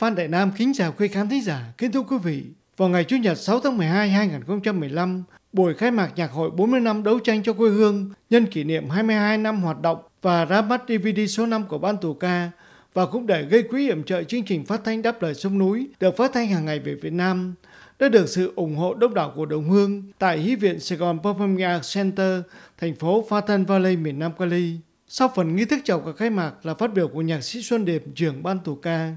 Phan Đại Nam kính chào quý khán thính giả, kính thưa quý vị. Vào ngày Chủ nhật 6 tháng 12 năm 2015, buổi khai mạc nhạc hội 40 năm đấu tranh cho quê hương nhân kỷ niệm 22 năm hoạt động và ra mắt DVD số 5 của Ban Tù Ca và cũng để gây quỹ yểm trợ chương trình phát thanh đáp lời sông núi được phát thanh hàng ngày về Việt Nam đã được sự ủng hộ đông đảo của đồng hương tại Hí viện Sài Gòn Performing Arts Center, thành phố Phan Thân Valley, miền Nam Cali. Sau phần nghi thức chào cả khai mạc là phát biểu của nhạc sĩ Xuân Điệp, trưởng ban tù ca.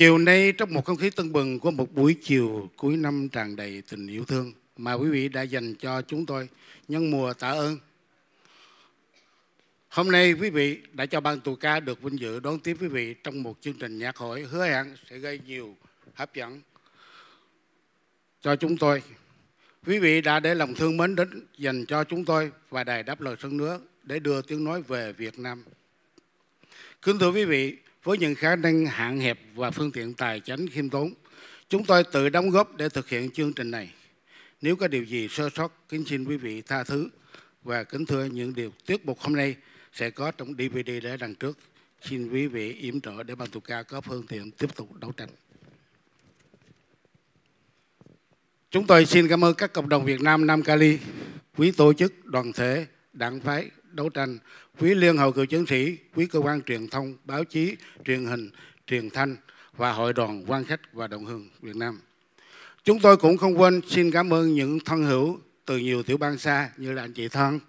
Chiều nay trong một không khí tưng bừng của một buổi chiều cuối năm tràn đầy tình yêu thương mà quý vị đã dành cho chúng tôi nhân mùa tạ ơn. Hôm nay quý vị đã cho ban tù ca được vinh dự đón tiếp quý vị trong một chương trình nhạc hội hứa hẹn sẽ gây nhiều hấp dẫn cho chúng tôi. Quý vị đã để lòng thương mến đến dành cho chúng tôi và đài đáp lời sân nước để đưa tiếng nói về Việt Nam. Kính thưa quý vị, với những khả năng hạn hẹp và phương tiện tài chính khiêm tốn. Chúng tôi tự đóng góp để thực hiện chương trình này. Nếu có điều gì sơ sót, kính xin quý vị tha thứ và kính thưa những điều tiết mục hôm nay sẽ có trong DVD để đằng trước. Xin quý vị yểm trợ để ban tổ ca có phương tiện tiếp tục đấu tranh. Chúng tôi xin cảm ơn các cộng đồng Việt Nam Nam Cali, quý tổ chức, đoàn thể, đảng phái, đấu tranh, quý Liên hội cựu chiến sĩ, quý cơ quan truyền thông, báo chí, truyền hình, truyền thanh và Hội đoàn quan khách và đồng hương Việt Nam. Chúng tôi cũng không quên xin cảm ơn những thân hữu từ nhiều tiểu bang xa như là anh chị Thân,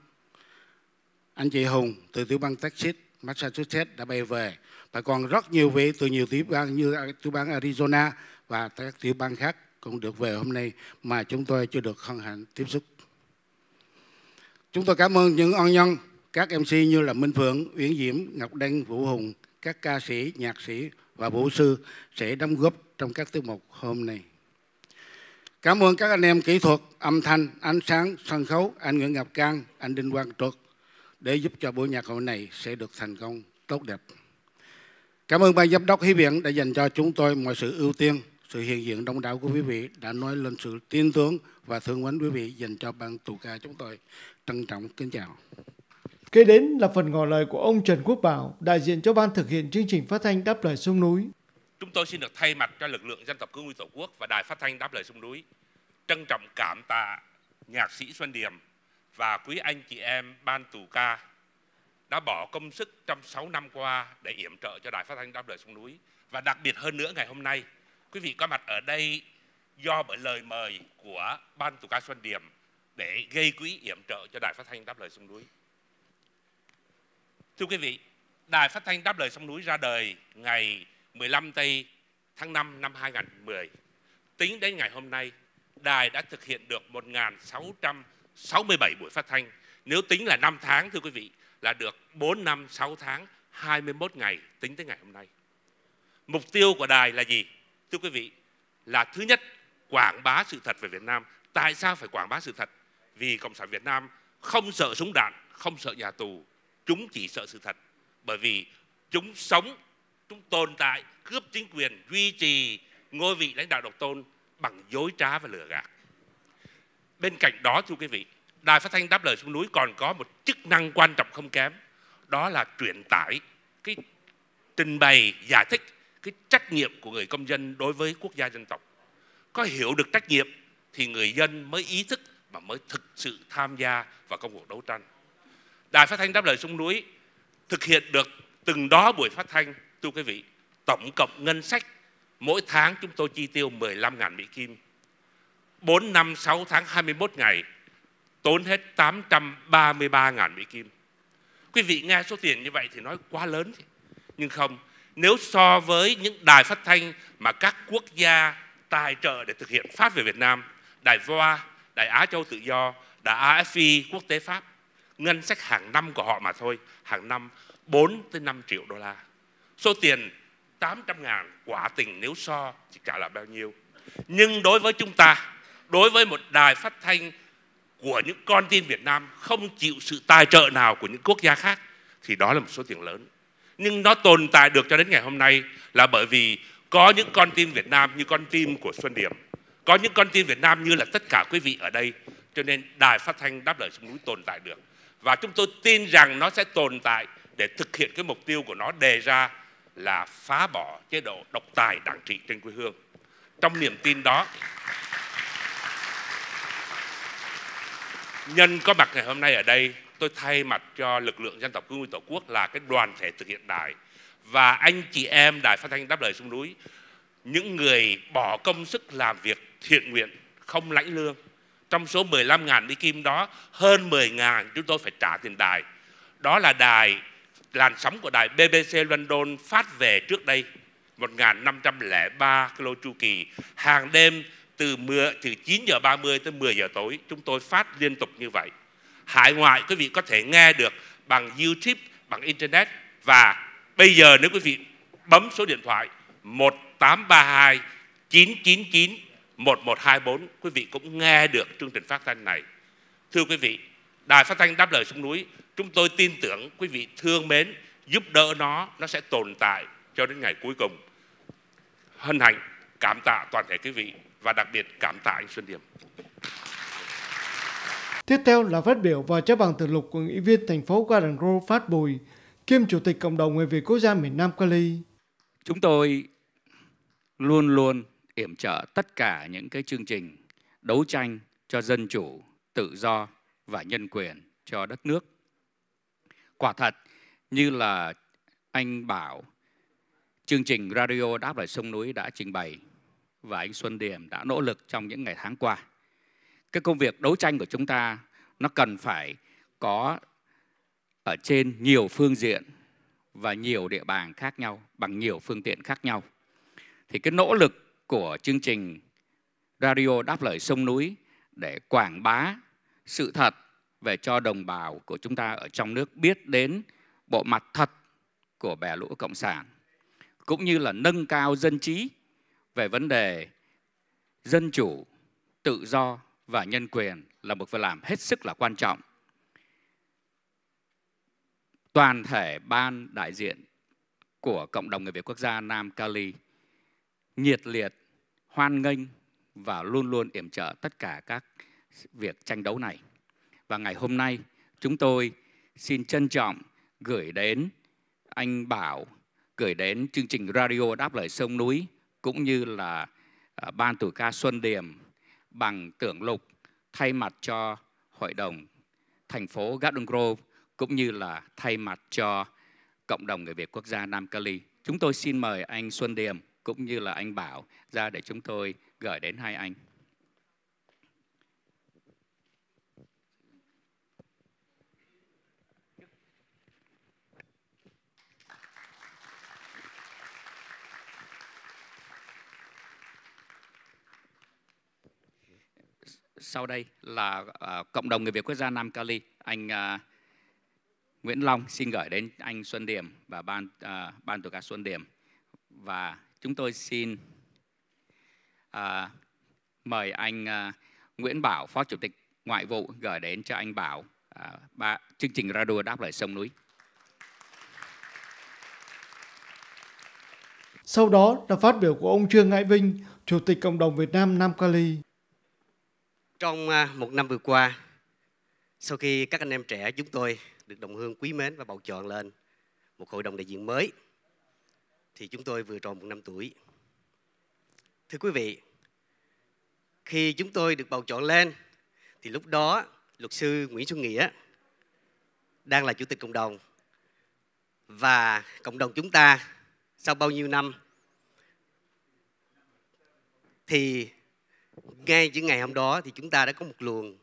anh chị Hùng từ tiểu bang Texas, Massachusetts đã bay về và còn rất nhiều vị từ nhiều tiểu bang như tiểu bang Arizona và các tiểu bang khác cũng được về hôm nay mà chúng tôi chưa được hân hạnh tiếp xúc. Chúng tôi cảm ơn những ân nhân các MC như là Minh Phượng, Uyển Diễm, Ngọc Đăng, Vũ Hùng, các ca sĩ, nhạc sĩ và vũ sư sẽ đóng góp trong các tiết mục hôm nay. Cảm ơn các anh em kỹ thuật, âm thanh, ánh sáng, sân khấu, anh Nguyễn Ngọc Cang, anh Đinh Quang Tuật để giúp cho buổi nhạc hội này sẽ được thành công tốt đẹp. Cảm ơn ban giám đốc Hí Viện đã dành cho chúng tôi mọi sự ưu tiên, sự hiện diện đông đảo của quý vị đã nói lên sự tin tưởng và thương mến quý vị dành cho ban tù ca chúng tôi. Trân trọng kính chào. Kế đến là phần ngỏ lời của ông Trần Quốc Bảo, đại diện cho ban thực hiện chương trình phát thanh đáp lời sông núi. Chúng tôi xin được thay mặt cho lực lượng dân tộc cứu nguy Tổ quốc và đài phát thanh đáp lời sông núi trân trọng cảm tạ nhạc sĩ Xuân Điềm và quý anh chị em ban tù ca đã bỏ công sức trong 6 năm qua để yểm trợ cho đài phát thanh đáp lời sông núi và đặc biệt hơn nữa ngày hôm nay quý vị có mặt ở đây do bởi lời mời của ban tù ca Xuân Điềm để gây quỹ yểm trợ cho đài phát thanh đáp lời sông núi. Thưa quý vị, Đài Phát thanh Đáp lời Sông Núi ra đời ngày 15 tây tháng 5 năm 2010. Tính đến ngày hôm nay, đài đã thực hiện được 1.667 buổi phát thanh. Nếu tính là 5 tháng, thưa quý vị, là được 4 năm 6 tháng 21 ngày tính tới ngày hôm nay. Mục tiêu của đài là gì? Thưa quý vị, là thứ nhất, quảng bá sự thật về Việt Nam. Tại sao phải quảng bá sự thật? Vì Cộng sản Việt Nam không sợ súng đạn, không sợ nhà tù, chúng chỉ sợ sự thật bởi vì chúng sống chúng tồn tại cướp chính quyền duy trì ngôi vị lãnh đạo độc tôn bằng dối trá và lừa gạt bên cạnh đó thưa quý vị đài phát thanh đáp lời xuống núi còn có một chức năng quan trọng không kém đó là truyền tải cái trình bày giải thích cái trách nhiệm của người công dân đối với quốc gia dân tộc có hiểu được trách nhiệm thì người dân mới ý thức và mới thực sự tham gia vào công cuộc đấu tranh Đài Phát thanh Đáp lời Sông Núi thực hiện được từng đó buổi phát thanh, thưa quý vị, tổng cộng ngân sách mỗi tháng chúng tôi chi tiêu 15.000 Mỹ Kim. 4 năm 6 tháng 21 ngày tốn hết 833.000 Mỹ Kim. Quý vị nghe số tiền như vậy thì nói quá lớn. Nhưng không, nếu so với những đài phát thanh mà các quốc gia tài trợ để thực hiện Pháp về Việt Nam, đài VOA, đài Á Châu Tự Do, đài AFI, quốc tế Pháp, ngân sách hàng năm của họ mà thôi, hàng năm 4 tới 5 triệu đô la. Số tiền 800 ngàn quả tình nếu so thì cả là bao nhiêu. Nhưng đối với chúng ta, đối với một đài phát thanh của những con tin Việt Nam không chịu sự tài trợ nào của những quốc gia khác thì đó là một số tiền lớn. Nhưng nó tồn tại được cho đến ngày hôm nay là bởi vì có những con tin Việt Nam như con tin của Xuân Điểm, có những con tin Việt Nam như là tất cả quý vị ở đây, cho nên đài phát thanh đáp lời sông núi tồn tại được và chúng tôi tin rằng nó sẽ tồn tại để thực hiện cái mục tiêu của nó đề ra là phá bỏ chế độ độc tài đảng trị trên quê hương. Trong niềm tin đó, nhân có mặt ngày hôm nay ở đây, tôi thay mặt cho lực lượng dân tộc cứu nguy tổ quốc là cái đoàn thể thực hiện đại và anh chị em đài phát thanh đáp lời sông núi những người bỏ công sức làm việc thiện nguyện không lãnh lương trong số 15.000 đi kim đó hơn 10.000 chúng tôi phải trả tiền đài đó là đài làn sóng của đài BBC London phát về trước đây 1.503 km chu kỳ hàng đêm từ 10, từ 9 giờ 30 tới 10 giờ tối chúng tôi phát liên tục như vậy hải ngoại quý vị có thể nghe được bằng YouTube bằng internet và bây giờ nếu quý vị bấm số điện thoại 1832 999 1124 quý vị cũng nghe được chương trình phát thanh này. Thưa quý vị, Đài Phát thanh Đáp Lời Sông Núi, chúng tôi tin tưởng quý vị thương mến, giúp đỡ nó, nó sẽ tồn tại cho đến ngày cuối cùng. Hân hạnh, cảm tạ toàn thể quý vị và đặc biệt cảm tạ anh Xuân Điểm. Tiếp theo là phát biểu và trao bằng từ lục của nghị viên thành phố Garden Grove Phát Bùi, kiêm chủ tịch cộng đồng người Việt quốc gia miền Nam Cali. Chúng tôi luôn luôn iểm trợ tất cả những cái chương trình đấu tranh cho dân chủ, tự do và nhân quyền cho đất nước. Quả thật, như là anh Bảo, chương trình Radio Đáp lại sông núi đã trình bày và anh Xuân Điểm đã nỗ lực trong những ngày tháng qua. Cái công việc đấu tranh của chúng ta nó cần phải có ở trên nhiều phương diện và nhiều địa bàn khác nhau bằng nhiều phương tiện khác nhau. Thì cái nỗ lực của chương trình Radio Đáp Lời Sông Núi để quảng bá sự thật về cho đồng bào của chúng ta ở trong nước biết đến bộ mặt thật của bè lũ Cộng sản, cũng như là nâng cao dân trí về vấn đề dân chủ, tự do và nhân quyền là một việc làm hết sức là quan trọng. Toàn thể ban đại diện của cộng đồng người Việt quốc gia Nam Cali nhiệt liệt hoan nghênh và luôn luôn yểm trợ tất cả các việc tranh đấu này. Và ngày hôm nay chúng tôi xin trân trọng gửi đến anh Bảo, gửi đến chương trình radio đáp lời sông núi cũng như là à, ban tuổi ca Xuân Điềm bằng tưởng lục thay mặt cho hội đồng thành phố Garden Grove cũng như là thay mặt cho cộng đồng người Việt quốc gia Nam Cali. Chúng tôi xin mời anh Xuân Điềm cũng như là anh Bảo ra để chúng tôi gửi đến hai anh. sau đây là uh, cộng đồng người Việt quốc gia Nam Cali. Anh uh, Nguyễn Long xin gửi đến anh Xuân Điểm và ban uh, ban tổ ca Xuân Điểm và chúng tôi xin à, mời anh à, Nguyễn Bảo, Phó Chủ tịch Ngoại vụ gửi đến cho anh Bảo à, ba, chương trình radio đáp lời sông núi. Sau đó là phát biểu của ông Trương Ngãi Vinh, Chủ tịch Cộng đồng Việt Nam Nam Cali. Trong à, một năm vừa qua, sau khi các anh em trẻ chúng tôi được đồng hương quý mến và bầu chọn lên một hội đồng đại diện mới thì chúng tôi vừa tròn một năm tuổi. Thưa quý vị, khi chúng tôi được bầu chọn lên thì lúc đó luật sư Nguyễn Xuân Nghĩa đang là chủ tịch cộng đồng và cộng đồng chúng ta sau bao nhiêu năm thì ngay những ngày hôm đó thì chúng ta đã có một luồng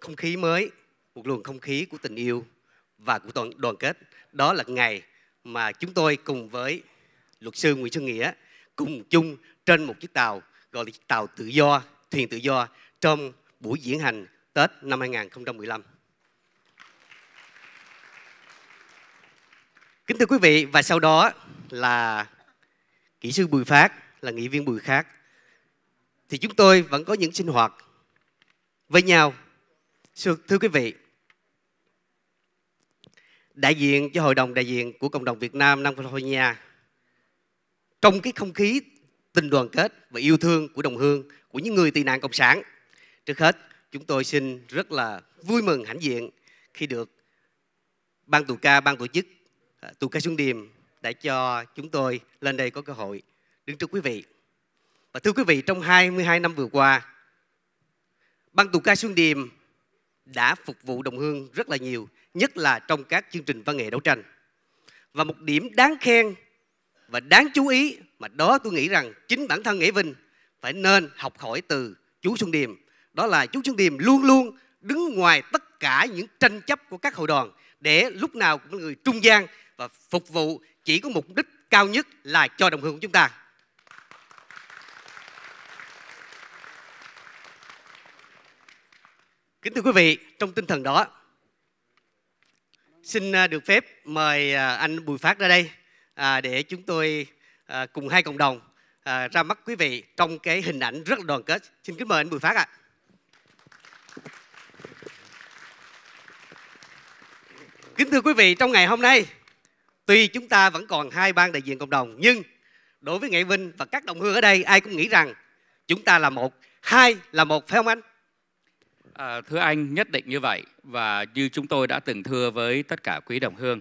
không khí mới, một luồng không khí của tình yêu và của toàn đoàn kết. Đó là ngày mà chúng tôi cùng với luật sư Nguyễn Xuân Nghĩa cùng chung trên một chiếc tàu gọi là chiếc tàu tự do, thuyền tự do trong buổi diễn hành Tết năm 2015. Kính thưa quý vị, và sau đó là kỹ sư Bùi Phát, là nghị viên Bùi Khác. Thì chúng tôi vẫn có những sinh hoạt với nhau. Thưa quý vị, đại diện cho hội đồng đại diện của cộng đồng Việt Nam Nam California trong cái không khí tình đoàn kết và yêu thương của đồng hương của những người tị nạn cộng sản. Trước hết, chúng tôi xin rất là vui mừng hãnh diện khi được ban tù ca ban tổ chức à, tù ca Xuân Điềm đã cho chúng tôi lên đây có cơ hội đứng trước quý vị. Và thưa quý vị, trong 22 năm vừa qua, ban tù ca Xuân Điềm đã phục vụ đồng hương rất là nhiều nhất là trong các chương trình văn nghệ đấu tranh. Và một điểm đáng khen và đáng chú ý mà đó tôi nghĩ rằng chính bản thân Nghĩa Vinh phải nên học hỏi từ chú Xuân Điềm. Đó là chú Xuân Điềm luôn luôn đứng ngoài tất cả những tranh chấp của các hội đoàn để lúc nào cũng là người trung gian và phục vụ chỉ có mục đích cao nhất là cho đồng hương của chúng ta. Kính thưa quý vị, trong tinh thần đó, xin à, được phép mời à, anh Bùi Phát ra đây à, để chúng tôi cùng hai cộng đồng ra mắt quý vị trong cái hình ảnh rất đoàn kết. Xin kính mời anh Bùi Phát ạ. À. Kính thưa quý vị, trong ngày hôm nay, tuy chúng ta vẫn còn hai ban đại diện cộng đồng, nhưng đối với Nghệ Vinh và các đồng hương ở đây, ai cũng nghĩ rằng chúng ta là một, hai là một, phải không anh? À, thưa anh, nhất định như vậy và như chúng tôi đã từng thưa với tất cả quý đồng hương,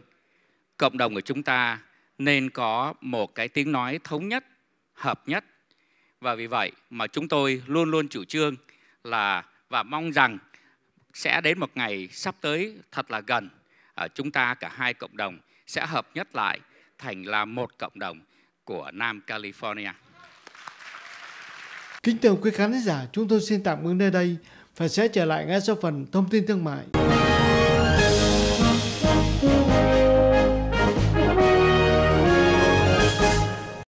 cộng đồng của chúng ta nên có một cái tiếng nói thống nhất, hợp nhất. Và vì vậy mà chúng tôi luôn luôn chủ trương là và mong rằng sẽ đến một ngày sắp tới thật là gần, à, chúng ta cả hai cộng đồng sẽ hợp nhất lại thành là một cộng đồng của Nam California. Kính thưa quý khán giả, chúng tôi xin tạm ngưng nơi đây và sẽ trở lại ngay sau phần thông tin thương mại.